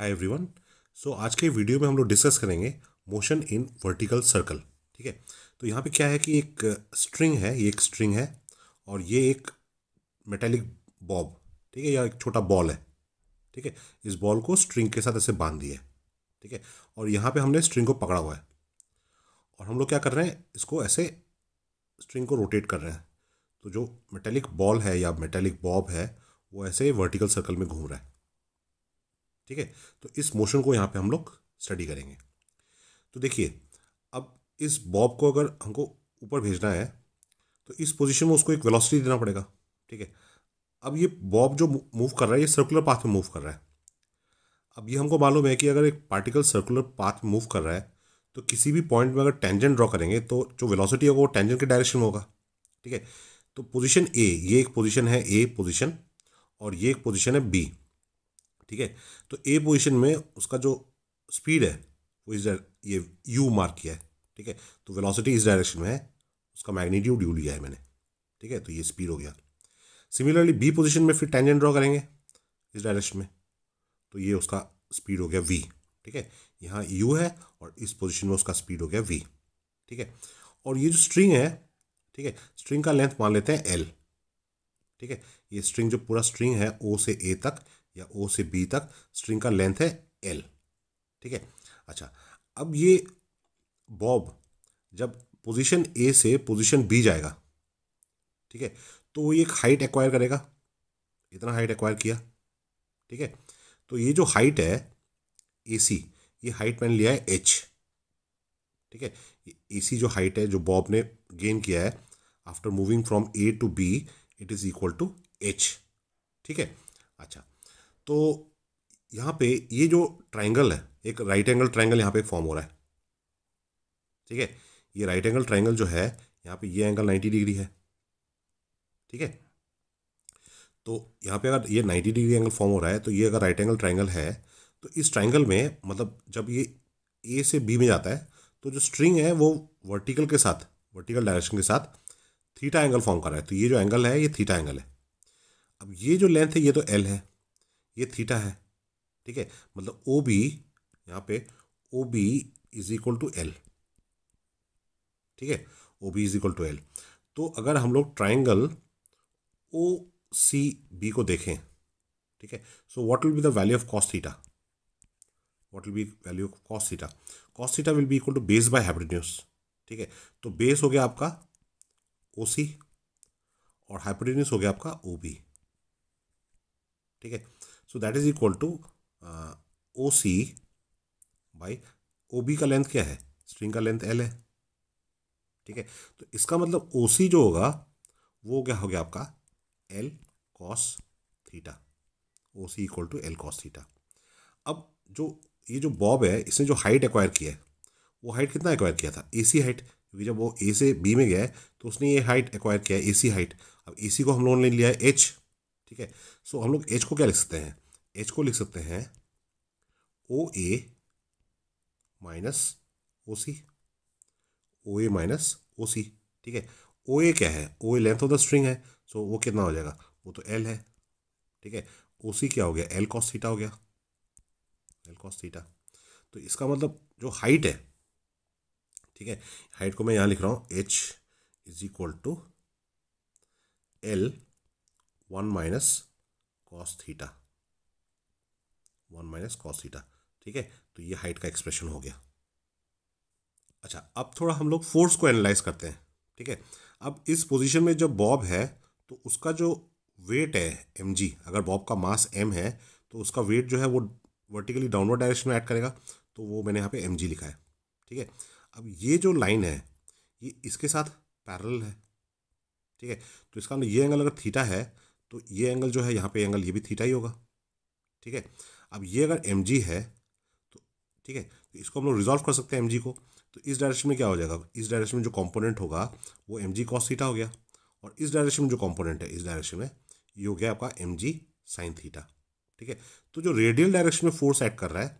hi everyone so आज के video में हम लोग डिस्कस करेंगे मोशन इन वर्टिकल सर्कल ठीक है तो यहाँ पे क्या है कि एक स्ट्रिंग uh, है ये एक स्ट्रिंग है और ये एक मेटेलिक बॉब ठीक है या एक छोटा बॉल है ठीक है इस बॉल को स्ट्रिंग के साथ ऐसे बांध दिया है ठीक है और यहाँ पे हमने स्ट्रिंग को पकड़ा हुआ है और हम लोग क्या कर रहे हैं इसको ऐसे स्ट्रिंग को रोटेट कर रहे हैं तो जो मेटेलिक बॉल है या मेटेलिक बॉब है वो ऐसे वर्टिकल सर्कल में घूम रहा है ठीक है तो इस मोशन को यहाँ पे हम लोग स्टडी करेंगे तो देखिए अब इस बॉब को अगर हमको ऊपर भेजना है तो इस पोजीशन में उसको एक वेलोसिटी देना पड़ेगा ठीक है अब ये बॉब जो मूव कर रहा है ये सर्कुलर पाथ में मूव कर रहा है अब ये हमको मालूम है कि अगर एक पार्टिकल सर्कुलर पाथ में मूव कर रहा है तो किसी भी पॉइंट में अगर टेंजेंट ड्रॉ करेंगे तो जो वेलोसिटी होगा वो टेंजेंट के डायरेक्शन में होगा ठीक है तो पोजीशन ए ये एक पोजीशन है ए पोजीशन और ये एक पोजीशन है बी ठीक है तो ए पोजिशन में उसका जो स्पीड है वो इस ये यू मार्क किया है ठीक है तो वेलोसिटी इस डायरेक्शन में है उसका मैग्नीट्यूड यू लिया है मैंने ठीक है तो ये स्पीड हो गया सिमिलरली बी पोजिशन में फिर टेंजेंट ड्रॉ करेंगे इस डायरेक्शन में तो ये उसका स्पीड हो गया वी ठीक है यहाँ यू है और इस पोजिशन में उसका स्पीड हो गया वी ठीक है और ये जो स्ट्रिंग है ठीक है स्ट्रिंग का लेंथ मान लेते हैं एल ठीक है ये स्ट्रिंग जो पूरा स्ट्रिंग है ओ से ए तक या ओ से बी तक स्ट्रिंग का लेंथ है एल ठीक है अच्छा अब ये बॉब जब पोजीशन ए से पोजीशन बी जाएगा ठीक है तो ये एक हाइट एक्वायर करेगा इतना हाइट एक्वायर किया ठीक है तो ये जो हाइट है ए सी ये हाइट मैंने लिया है एच ठीक है ए सी जो हाइट है जो बॉब ने गेन किया है after moving from A to B it is equal to H ठीक है अच्छा तो यहाँ पे ये जो ट्राइंगल है एक राइट एंगल ट्राइंगल यहाँ पे फॉर्म हो रहा है ठीक है ये राइट एंगल ट्राइंगल जो है यहाँ पे ये एंगल नाइन्टी डिग्री है ठीक है तो यहाँ पे अगर ये नाइन्टी डिग्री एंगल फॉर्म हो रहा है तो ये अगर राइट एंगल ट्राइंगल है तो इस ट्राइंगल में मतलब जब ये ए से बी में जाता है तो जो स्ट्रिंग है वो वर्टिकल के साथ वर्टिकल डायरेक्शन के साथ थीटा एंगल फॉर्म कर रहा है तो ये जो एंगल है ये थीटा एंगल है अब ये जो लेंथ है ये तो एल है ये थीटा है ठीक है मतलब ओ बी यहाँ पे O B is equal to L ठीक है O B is equal to L तो अगर हम लोग ट्राइंगल ओ सी बी को देखें ठीक है so what will be the value of cos theta what will be value of cos theta cos theta will be equal to base by hypotenuse ठीक है तो बेस हो गया आपका ओ सी और हाइपोटेन्यूस हो गया आपका ओ बी ठीक है so that is equal to O C by O B का लेंथ क्या है स्ट्रिंग का लेंथ एल है ठीक है तो इसका मतलब ओ सी जो होगा वो क्या हो गया आपका L cos theta O C equal to L cos theta अब जो ये जो बॉब है इसने जो हाइट एक्वायर किया है वो हाइट कितना एक्वायर किया था ए सी हाइट क्योंकि जब वो ए से बी में गया है तो उसने ये हाइट एक्वायर किया है ए सी हाइट अब ए सी को हम लोगों ने लिया है एच ठीक है सो हम लोग एच को क्या लिख सकते हैं एच को लिख सकते हैं ओ ए माइनस ओ सी ओ ए माइनस ओ सी ठीक है ओ ए क्या है O A length of the string है सो वो कितना हो जाएगा वो तो एल है ठीक है ओ सी क्या हो गया एल कॉस थीटा हो गया एल कॉस थीटा तो इसका मतलब जो हाइट है ठीक है हाइट को मैं यहाँ लिख रहा हूँ H is equal to L one minus cos theta one minus cos theta ठीक है तो ये हाइट का एक्सप्रेशन हो गया अच्छा अब थोड़ा हम लोग फोर्स को एनालाइज करते हैं ठीक है अब इस पोजीशन में जब बॉब है तो उसका जो वेट है एम अगर बॉब का मास एम है तो उसका वेट जो है वो वर्टिकली डाउनवर्ड डायरेक्शन में ऐड करेगा तो वो मैंने यहाँ पे एम लिखा है ठीक है अब ये जो लाइन है ये इसके साथ पैरल है ठीक है तो इसका मतलब ये एंगल अगर थीटा है तो ये एंगल जो है यहाँ पे एंगल ये भी थीटा ही होगा ठीक है अब ये अगर एम है तो ठीक है तो इसको हम लोग रिजॉल्व कर सकते हैं एम को तो इस डायरेक्शन में क्या हो जाएगा इस डायरेक्शन में जो कॉम्पोनेंट होगा वो एम जी कॉस थीटा हो गया और इस डायरेक्शन में जो कॉम्पोनेंट है इस डायरेक्शन में ये हो गया आपका एम जी साइन थीटा ठीक है तो जो रेडियल डायरेक्शन में फोर्स ऐड कर रहा है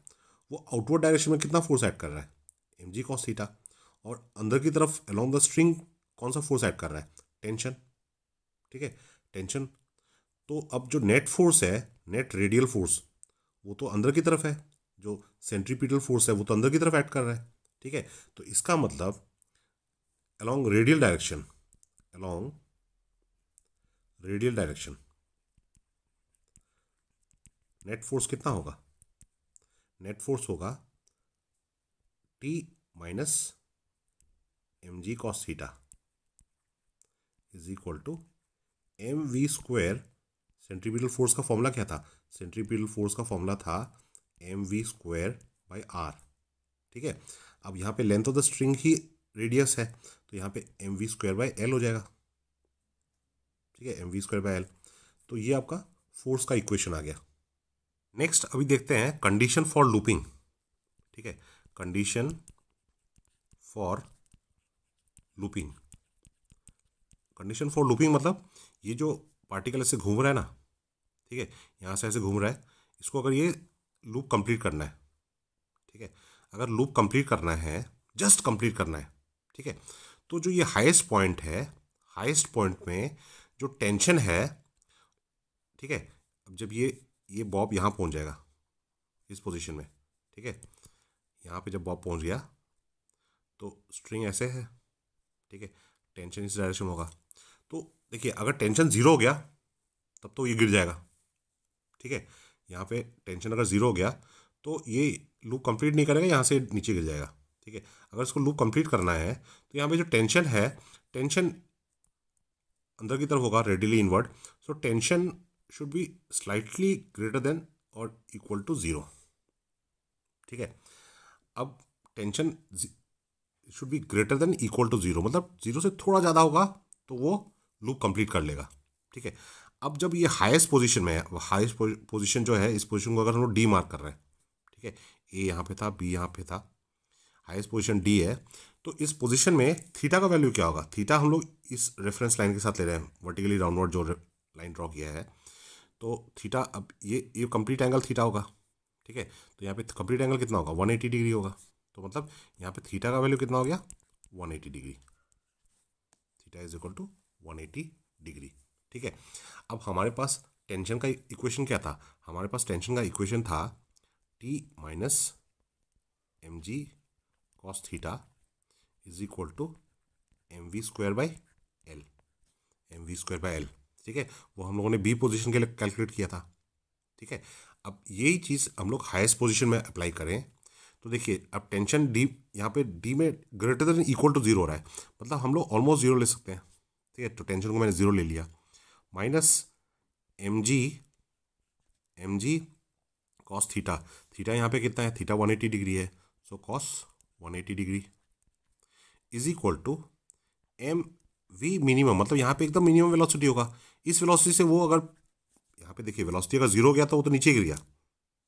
वो आउटवर्ड डायरेक्शन में कितना फोर्स ऐड कर रहा है एम जी कॉस थीटा और अंदर की तरफ अलॉन्ग द स्ट्रिंग कौन सा फोर्स ऐड कर रहा है टेंशन ठीक है टेंशन तो अब जो नेट फोर्स है नेट रेडियल फोर्स वो तो अंदर की तरफ है जो सेंट्रीपिटल फोर्स है वो तो अंदर की तरफ एक्ट कर रहा है ठीक है तो इसका मतलब along radial direction along radial direction net force कितना होगा नेट फोर्स होगा T minus M G cos theta is equal to M V square centripetal force का फॉर्मूला क्या था सेंट्रीपिटल फोर्स का फॉर्मूला था M V square by R ठीक है अब यहाँ पे लेंथ ऑफ द स्ट्रिंग ही रेडियस है तो यहाँ पे M V square by L हो जाएगा ठीक है M V square by L तो ये आपका फोर्स का इक्वेशन आ गया नेक्स्ट अभी देखते हैं कंडीशन फॉर लूपिंग ठीक है condition for looping condition for looping मतलब ये जो पार्टिकल ऐसे घूम रहा है ना ठीक है यहाँ से ऐसे घूम रहा है इसको अगर ये लूप कंप्लीट करना है ठीक है अगर लूप कंप्लीट करना है जस्ट कंप्लीट करना है ठीक है तो जो ये हाईएस्ट पॉइंट है हाईएस्ट पॉइंट में जो टेंशन है ठीक है अब जब ये ये बॉब यहाँ पहुँच जाएगा इस पोजिशन में ठीक है यहाँ पर जब बॉब पहुँच गया तो स्ट्रिंग ऐसे है ठीक है टेंशन इस डायरेक्शन होगा तो देखिए अगर टेंशन ज़ीरो हो गया तब तो ये गिर जाएगा ठीक है यहाँ पे टेंशन अगर ज़ीरो हो गया तो ये लूप कंप्लीट नहीं करेगा यहाँ से नीचे गिर जाएगा ठीक है अगर इसको लूप कंप्लीट करना है तो यहाँ पे जो टेंशन है टेंशन अंदर की तरफ होगा radially inward so tension should be slightly greater than और इक्वल टू ज़ीरो ठीक है अब tension should be greater than equal to zero मतलब ज़ीरो से थोड़ा ज़्यादा होगा तो वो लूप कंप्लीट कर लेगा ठीक है अब जब ये हाईएस्ट पोजीशन में है हाईएस्ट पोजीशन जो है इस पोजीशन को अगर हम लोग डी मार्क कर रहे हैं ठीक है ए यहाँ पे था बी यहाँ पे था हाईएस्ट पोजीशन डी है तो इस पोजीशन में थीटा का वैल्यू क्या होगा थीटा हम लोग इस रेफरेंस लाइन के साथ ले रहे हैं वर्टिकली राउंडवर्ड जो लाइन ड्रॉ किया है तो थीटा अब ये ये कंप्लीट एंगल थीटा होगा ठीक है तो यहाँ पे कंप्लीट एंगल कितना होगा 180 डिग्री होगा तो मतलब यहाँ पर थीटा का वैल्यू कितना हो गया eighty degree theta is equal to 180 degree ठीक है अब हमारे पास टेंशन का इक्वेशन क्या था हमारे पास टेंशन का इक्वेशन था T minus M G cos theta is equal to M V square by L M V square by L ठीक है वो हम लोगों ने बी पोजीशन के लिए कैलकुलेट किया था ठीक है अब यही चीज़ हम लोग हाईएस्ट पोजीशन में अप्लाई करें तो देखिए अब टेंशन डी यहाँ पे डी में greater than equal to zero हो रहा है मतलब हम लोग ऑलमोस्ट जीरो ले सकते हैं ठीक है तो टेंशन को मैंने ज़ीरो ले लिया minus M G M G cos theta theta यहाँ पे कितना है थीटा 180 डिग्री है so cos 180 degree is equal to M V minimum मतलब यहाँ पे एकदम मिनिमम वेलोसिटी होगा इस वेलोसिटी से वो अगर यहाँ पे देखिए वेलोसिटी अगर जीरो गया तो वो तो नीचे गिर गया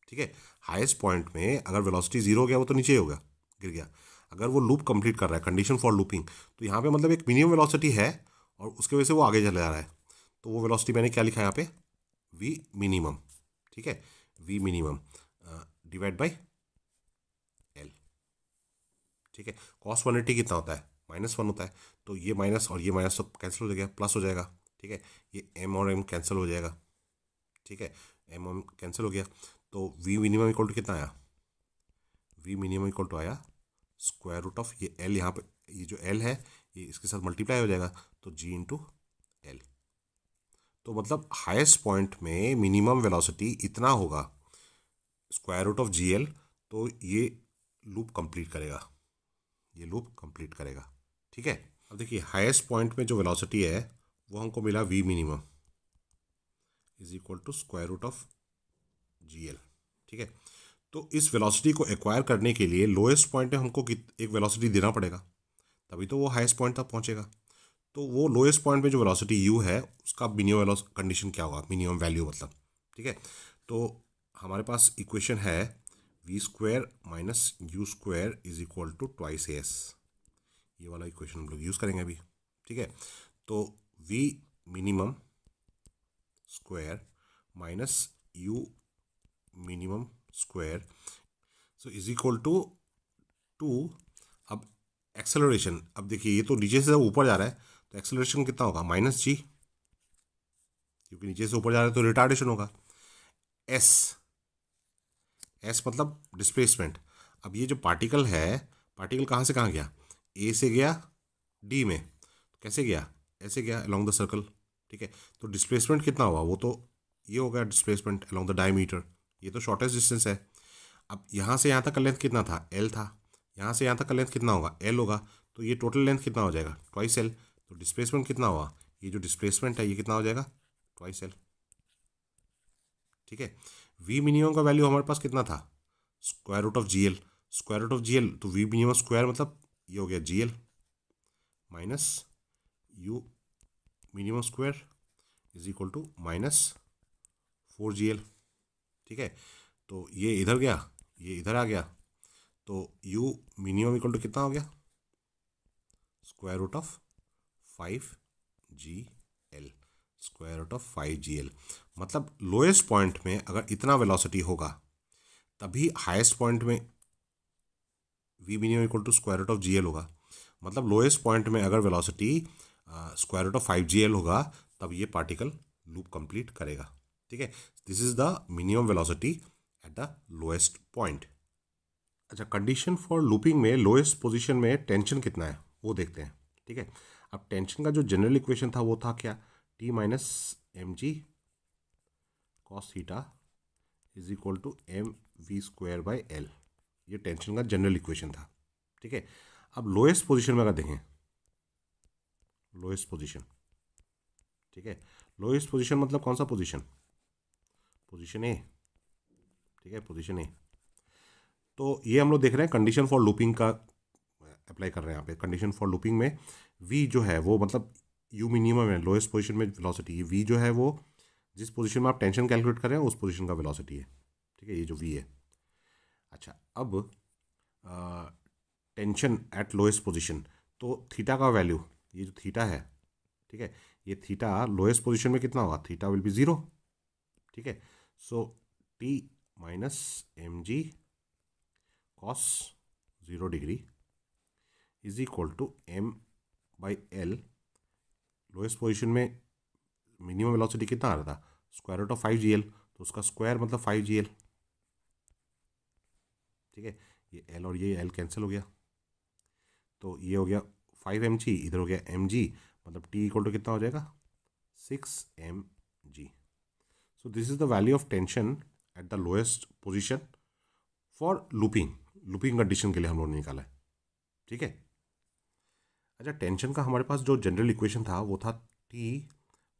ठीक है हाईएस्ट पॉइंट में अगर वेलोसिटी जीरो गया वो तो नीचे हो गया गिर गया अगर वो लूप कंप्लीट कर रहा है कंडीशन फॉर लूपिंग तो यहाँ पे मतलब एक मिनिमम वेलोसिटी है और उसके वजह से वो आगे चला जा रहा है तो वो वेलोसिटी मैंने क्या लिखा है यहाँ पे वी मिनिमम ठीक है V minimum divide by L ठीक है कॉस वन एट्टी कितना होता है माइनस वन होता है तो ये माइनस और ये माइनस तो कैंसिल हो जाएगा प्लस हो जाएगा ठीक है ये एम और एम कैंसिल हो जाएगा ठीक है एम और एम कैंसिल हो गया तो वी मिनिमम इक्वल टू कितना आया वी मिनिमम इक्वल टू आया स्क्वायर रूट ऑफ ये एल यहाँ पे ये जो एल है ये इसके साथ मल्टीप्लाई हो जाएगा तो जी इंटू एल तो मतलब हाईएस्ट पॉइंट में मिनिमम वेलोसिटी इतना होगा square root of G L तो ये लूप कंप्लीट करेगा ये लूप कंप्लीट करेगा ठीक है अब देखिए हाईएस्ट पॉइंट में जो वेलोसिटी है वो हमको मिला V minimum is equal to square root of G L ठीक है तो इस वेलोसिटी को एक्वायर करने के लिए लोएस्ट पॉइंट में हमको एक वेलोसिटी देना पड़ेगा तभी तो वो हाईएस्ट पॉइंट तक पहुँचेगा तो वो लोएस्ट पॉइंट पे जो वेलोसिटी यू है उसका मिनिमम कंडीशन क्या होगा मिनिमम वैल्यू मतलब ठीक है तो हमारे पास इक्वेशन है V square minus U square is equal to twice S ये वाला इक्वेशन हम लोग यूज़ करेंगे अभी ठीक है तो V minimum square minus U minimum square so is equal to two अब एक्सेलरेशन अब देखिए ये तो नीचे से ऊपर जा रहा है तो एक्सेलरेशन कितना होगा माइनस जी क्योंकि नीचे से ऊपर जा रहा है तो रिटार्डेशन होगा एस एस मतलब डिस्प्लेसमेंट अब ये जो पार्टिकल है पार्टिकल कहाँ से कहाँ गया ए से गया डी में कैसे गया ऐसे गया अलॉन्ग द सर्कल ठीक है तो डिस्प्लेसमेंट कितना हुआ वो तो ये हो गया डिस्प्लेसमेंट अलॉन्ग द डायमीटर ये तो शॉर्टेस्ट डिस्टेंस है अब यहाँ से यहाँ तक का लेंथ कितना था एल था यहाँ से यहाँ तक का लेंथ कितना होगा एल होगा तो ये टोटल लेंथ कितना हो जाएगा ट्वाइस एल तो डिस्प्लेसमेंट कितना होगा ये जो डिस्प्लेसमेंट है ये कितना हो जाएगा ट्वाइस एल ठीक है वी मिनिमम का वैल्यू हमारे पास कितना था square root of G L square root of G L तो वी मिनिमम स्क्वायर मतलब ये हो गया G L minus U minimum square is equal to minus four G L ठीक है तो ये इधर गया ये इधर आ गया तो u मिनिमम इक्वल टू कितना हो गया square root of five G L square root of five G L मतलब लोएस्ट पॉइंट में अगर इतना वेलोसिटी होगा तभी हाईएस्ट पॉइंट में V minimum equal to square root of G L होगा मतलब लोएस्ट पॉइंट में अगर velocity square root of five G L होगा तब ये पार्टिकल लूप कंप्लीट करेगा ठीक है this is the minimum velocity at the lowest point अच्छा कंडीशन फॉर लूपिंग में लोएस्ट पोजिशन में टेंशन कितना है वो देखते हैं ठीक है अब टेंशन का जो जनरल इक्वेशन था वो था क्या T minus M G cos theta is equal to M V square by L ये टेंशन का जनरल इक्वेशन था ठीक है अब लोएस्ट पोजिशन में अगर देखें लोएस्ट पोजिशन ठीक है लोएस्ट पोजिशन मतलब कौन सा पोजिशन पोजिशन ए ठीक है पोजिशन ए तो ये हम लोग देख रहे हैं कंडीशन फॉर लूपिंग का अप्लाई कर रहे हैं यहाँ पे कंडीशन फॉर लूपिंग में वी जो है वो मतलब यू मिनिमम है लोएस्ट पोजिशन में वेलोसिटी है वी जो है वो जिस पोजिशन में आप टेंशन कैलकुलेट कर रहे हैं उस पोजिशन का वेलोसिटी है ठीक है ये जो वी है अच्छा अब टेंशन एट लोएस्ट पोजिशन तो थीटा का वैल्यू ये जो थीटा है ठीक है ये थीटा लोएस्ट पोजिशन में कितना होगा थीटा विल बी ज़ीरो ठीक है so T minus M G cos zero degree is equal to M by L lowest position में मिनिमम वेलोसिटी कितना आ रहा था square root of five G L तो उसका स्क्वायर मतलब फाइव जी एल ठीक है ये एल और ये एल कैंसिल हो गया तो ये हो गया फाइव एम जी इधर हो गया एम जी मतलब टी इक्वल टू कितना हो जाएगा six M G so this is the value of tension at the lowest position for looping looping condition के लिए हम लोगों ने निकाला है ठीक है अच्छा टेंशन का हमारे पास जो जनरल इक्वेशन था वो था T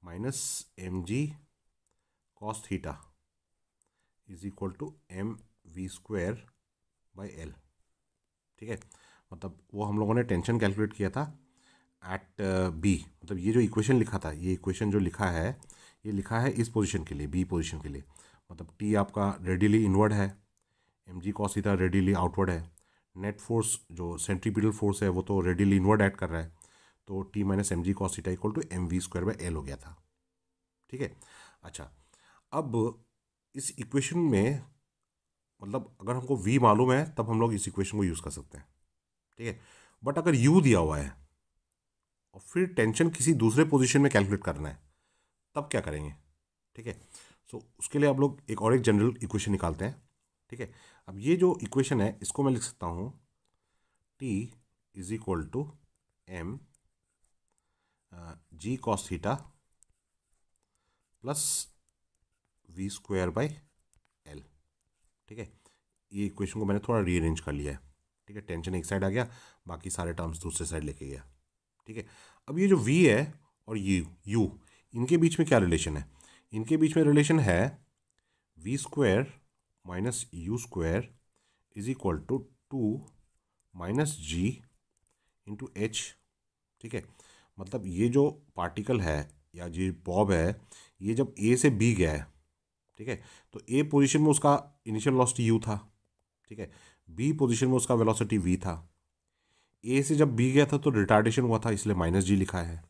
minus M G cos theta is equal to M V square by L ठीक है मतलब वो हम लोगों ने टेंशन कैलकुलेट किया था एट बी uh, मतलब ये जो इक्वेशन लिखा था ये इक्वेशन जो लिखा है ये लिखा है इस पोजीशन के लिए बी पोजीशन के लिए मतलब टी आपका रेडिली इनवर्ड है M G cos theta radially outward है नेट फोर्स जो सेंट्रीपिटल फोर्स है वो तो रेडीली इनवर्ड एड कर रहा है तो T minus M G cos theta equal to M V square by L हो गया था ठीक है अच्छा अब इस इक्वेशन में मतलब अगर हमको v मालूम है तब हम लोग इस इक्वेशन को यूज़ कर सकते हैं ठीक है बट अगर u दिया हुआ है और फिर टेंशन किसी दूसरे पोजीशन में कैलकुलेट करना है तब क्या करेंगे ठीक है सो उसके लिए आप लोग एक और एक जनरल इक्वेशन निकालते हैं ठीक है अब ये जो इक्वेशन है इसको मैं लिख सकता हूँ T is equal to M G cos theta plus V square by L ठीक है ये इक्वेशन को मैंने थोड़ा रीअरेंज कर लिया है ठीक है टेंशन एक साइड आ गया बाकी सारे टर्म्स दूसरे साइड लेके गया ठीक है अब ये जो वी है और यू यू इनके बीच में क्या रिलेशन है इनके बीच में रिलेशन है V square minus U square is equal to two minus G into H ठीक है मतलब ये जो पार्टिकल है या जी बॉब है ये जब ए से बी गया है ठीक है तो ए पोजीशन में उसका इनिशियल वेलोसिटी यू था ठीक है बी पोजीशन में उसका वेलोसिटी वी था ए से जब बी गया था तो रिटार्डेशन हुआ था इसलिए माइनस जी लिखा है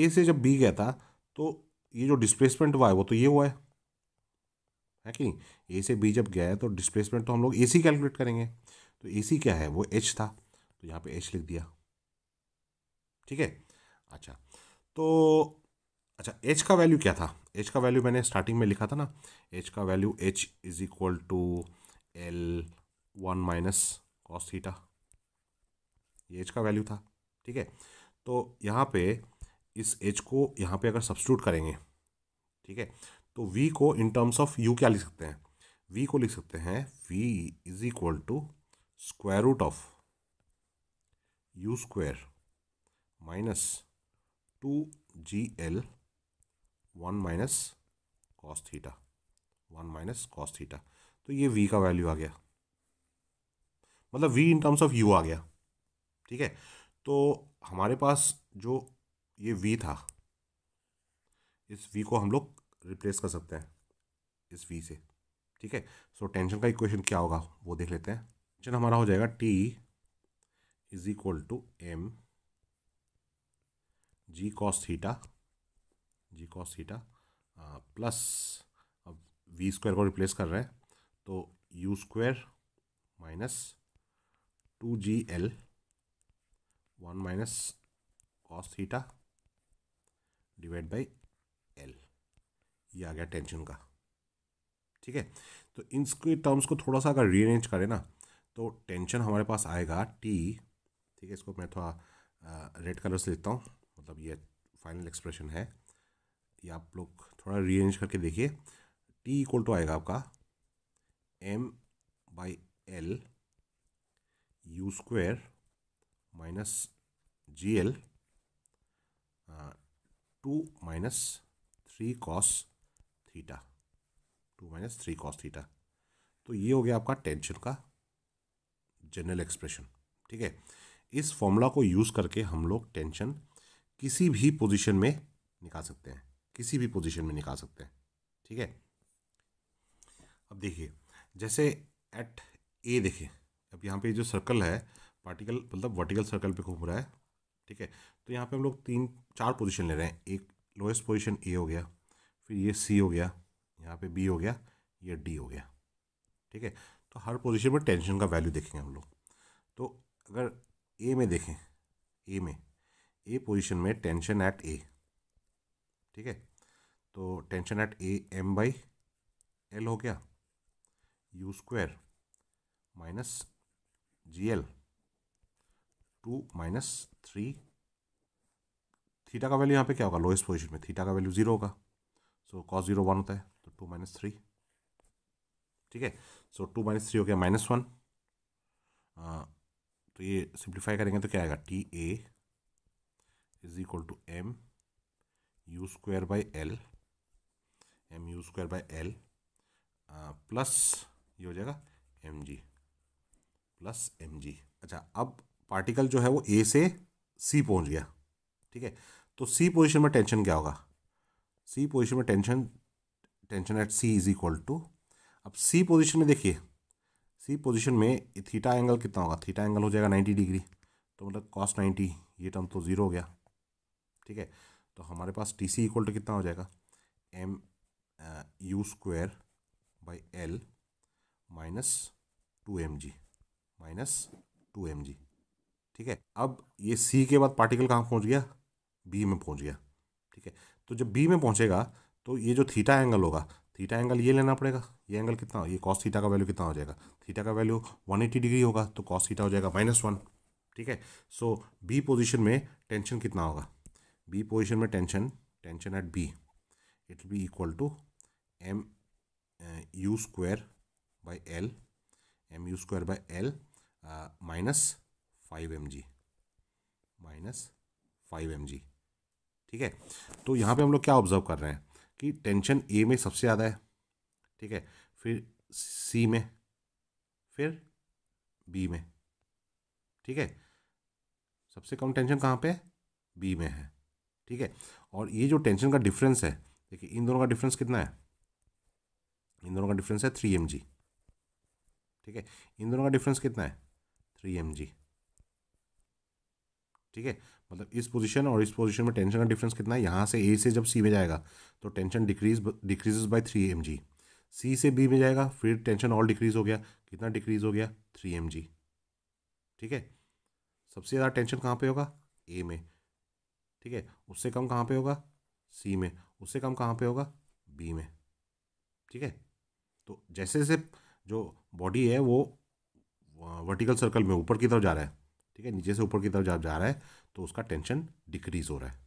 ए से जब बी गया था तो ये जो डिस्प्लेसमेंट हुआ है वो तो ये हुआ है है कि ए से बी जब गया है तो डिस्प्लेसमेंट तो हम लोग ए सी कैलकुलेट करेंगे तो ए सी क्या है वो एच था तो यहाँ पे एच लिख दिया ठीक है अच्छा तो अच्छा एच का वैल्यू क्या था एच का वैल्यू मैंने स्टार्टिंग में लिखा था ना एच का value H is equal to L one minus cos theta ये एच का वैल्यू था ठीक है तो यहाँ पे इस एच को यहाँ पे अगर सब्सटूट करेंगे ठीक है तो v को इन टर्म्स ऑफ u क्या लिख सकते हैं v को लिख सकते हैं v is equal to square root of U square minus two G L one minus cos theta one minus cos theta तो ये v का वैल्यू आ गया मतलब v in terms of u आ गया ठीक है तो हमारे पास जो ये v था इस v को हम लोग रिप्लेस कर सकते हैं इस वी से ठीक है सो टेंशन का इक्वेशन क्या होगा वो देख लेते हैं टेंशन हमारा हो जाएगा T is equal to M G cos theta G cos theta plus अब वी स्क्वायर को रिप्लेस कर रहे हैं तो U square minus two G L one minus cos theta divide by L ये आ गया टेंशन का ठीक है तो इन टर्म्स को थोड़ा सा अगर रीअरेंज करें ना तो टेंशन हमारे पास आएगा टी ठीक है इसको मैं थोड़ा रेड कलर से लिखता हूँ मतलब ये फाइनल एक्सप्रेशन है ये आप लोग थोड़ा रीअरेंज करके देखिए टी इक्वल टू आएगा आपका M by L U square minus G L two minus three cos theta two minus three cos theta तो ये हो गया आपका टेंशन का जनरल एक्सप्रेशन ठीक है इस फॉर्मूला को यूज़ करके हम लोग टेंशन किसी भी पोजीशन में निकाल सकते हैं किसी भी पोजीशन में निकाल सकते हैं ठीक है अब देखिए जैसे एट ए देखिए अब यहाँ पे जो सर्कल है पार्टिकल मतलब वर्टिकल सर्कल पे घूम रहा है ठीक है तो यहाँ पे हम लोग तीन चार पोजीशन ले रहे हैं एक लोएस्ट पोजीशन ए हो गया फिर ये सी हो गया यहाँ पे बी हो गया ये डी हो गया ठीक है तो हर पोजीशन पर टेंशन का वैल्यू देखेंगे हम लोग तो अगर ए में देखें ए में ए पोजीशन में टेंशन एट ए ठीक है तो tension at A M by L हो गया U square minus G L two minus three theta का वैल्यू यहाँ पे क्या होगा लोएस्ट पोजीशन में थीटा का वैल्यू ज़ीरो होगा सो कॉस जीरो वन होता है तो टू माइनस थ्री ठीक है सो टू माइनस थ्री हो गया माइनस वन uh, तो ये सिंप्लीफाई करेंगे तो क्या आएगा T A is equal to M U square by L M U square by L plus ये हो जाएगा M G plus M G अच्छा अब पार्टिकल जो है वो ए से सी पहुंच गया ठीक है तो सी पोजीशन में टेंशन क्या होगा सी पोजिशन में tension tension at C is equal to अब सी पोजिशन में देखिए सी पोजिशन में थीटा एंगल कितना होगा थीटा एंगल हो जाएगा नाइन्टी डिग्री तो मतलब कॉस नाइन्टी ये टर्म तो ज़ीरो हो गया ठीक है तो हमारे पास टी सी इक्वल टू कितना हो जाएगा M U square by L minus two M G minus two M G ठीक है अब ये सी के बाद पार्टिकल कहाँ पहुँच गया बी में पहुँच गया ठीक है तो जब बी में पहुँचेगा तो ये जो थीटा एंगल होगा थीटा एंगल ये लेना पड़ेगा ये एंगल कितना ये कॉस थीटा का वैल्यू कितना हो जाएगा थीटा का वैल्यू वन एटी डिग्री होगा तो कॉस थीटा हो जाएगा माइनस वन ठीक है सो बी पोजिशन में टेंशन कितना होगा बी पोजिशन में tension tension at B it B equal to M U square by L M U square by L minus five M G minus five M G ठीक है तो यहाँ पे हम लोग क्या ऑब्जर्व कर रहे हैं कि टेंशन ए में सबसे ज़्यादा है ठीक है फिर सी में फिर बी में ठीक है सबसे कम टेंशन कहाँ पे है बी में है ठीक है और ये जो टेंशन का डिफरेंस है देखिए इन दोनों का डिफरेंस कितना है इन दोनों का डिफरेंस है थ्री एम जी ठीक है इन दोनों का डिफरेंस कितना है थ्री एम जी ठीक है मतलब इस पोजीशन और इस पोजीशन में टेंशन का डिफरेंस कितना है यहाँ से ए से जब सी में जाएगा तो tension decrease decrease by three M G C से बी में जाएगा फिर टेंशन और डिक्रीज हो गया कितना डिक्रीज हो गया थ्री एम जी ठीक है सबसे ज़्यादा टेंशन कहाँ पे होगा ए में ठीक है उससे कम कहाँ पे होगा सी में उससे कम कहाँ पे होगा बी में ठीक है तो जैसे जैसे जो बॉडी है वो वर्टिकल सर्कल में ऊपर की तरफ जा रहा है ठीक है नीचे से ऊपर की तरफ जब जा रहा है तो उसका टेंशन डिक्रीज हो रहा है